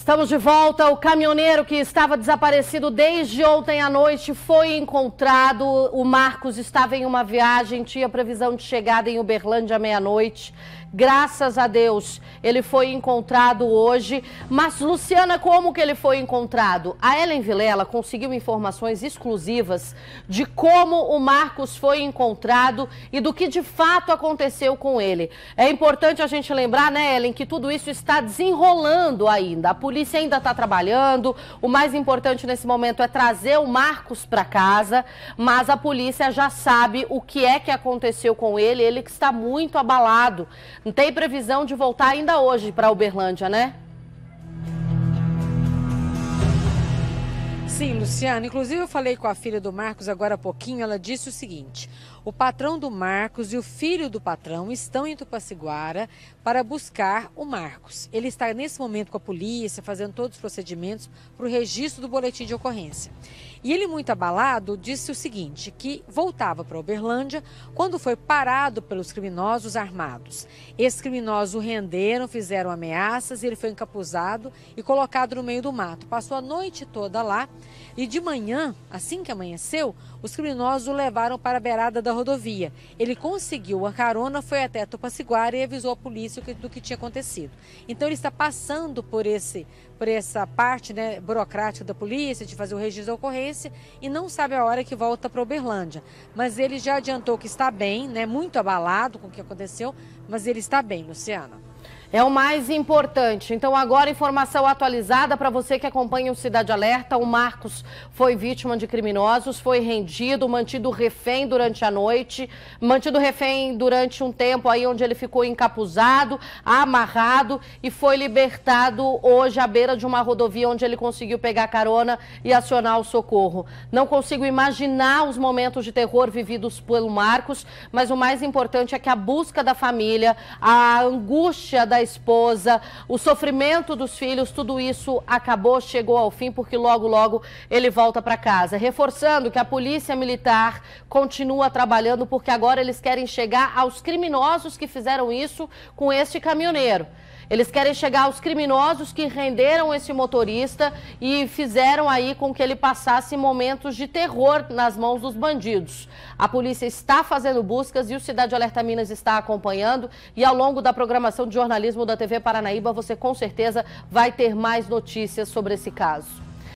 Estamos de volta. O caminhoneiro que estava desaparecido desde ontem à noite foi encontrado. O Marcos estava em uma viagem, tinha previsão de chegada em Uberlândia à meia-noite. Graças a Deus, ele foi encontrado hoje. Mas, Luciana, como que ele foi encontrado? A Ellen Vilela conseguiu informações exclusivas de como o Marcos foi encontrado e do que de fato aconteceu com ele. É importante a gente lembrar, né, Ellen, que tudo isso está desenrolando ainda. A polícia ainda está trabalhando. O mais importante nesse momento é trazer o Marcos para casa, mas a polícia já sabe o que é que aconteceu com ele. Ele que está muito abalado. Não tem previsão de voltar ainda hoje para Uberlândia, né? Sim, Luciano. Inclusive, eu falei com a filha do Marcos agora há pouquinho. Ela disse o seguinte: o patrão do Marcos e o filho do patrão estão em Tupaciguara para buscar o Marcos. Ele está nesse momento com a polícia, fazendo todos os procedimentos para o registro do boletim de ocorrência. E ele, muito abalado, disse o seguinte: que voltava para Uberlândia quando foi parado pelos criminosos armados. Esses criminosos o renderam, fizeram ameaças, ele foi encapuzado e colocado no meio do mato. Passou a noite toda lá. E de manhã, assim que amanheceu, os criminosos o levaram para a beirada da rodovia. Ele conseguiu a carona, foi até Tupaciguara e avisou a polícia do que tinha acontecido. Então ele está passando por esse por essa parte né, burocrática da polícia, de fazer o registro da ocorrência, e não sabe a hora que volta para Uberlândia. Mas ele já adiantou que está bem, né, muito abalado com o que aconteceu, mas ele está bem, Luciana. É o mais importante. Então, agora, informação atualizada para você que acompanha o Cidade Alerta. O Marcos foi vítima de criminosos, foi rendido, mantido refém durante a noite, mantido refém durante um tempo aí onde ele ficou encapuzado, amarrado e foi libertado hoje à beira de uma rodovia onde ele conseguiu pegar carona e acionar o socorro. Não consigo imaginar os momentos de terror vividos pelo Marcos, mas o mais importante é que a busca da família, a angústia da esposa, o sofrimento dos filhos, tudo isso acabou, chegou ao fim, porque logo, logo ele volta para casa. Reforçando que a Polícia Militar continua trabalhando, porque agora eles querem chegar aos criminosos que fizeram isso com este caminhoneiro. Eles querem chegar aos criminosos que renderam esse motorista e fizeram aí com que ele passasse momentos de terror nas mãos dos bandidos. A polícia está fazendo buscas e o Cidade Alerta Minas está acompanhando. E ao longo da programação de jornalismo da TV Paranaíba, você com certeza vai ter mais notícias sobre esse caso.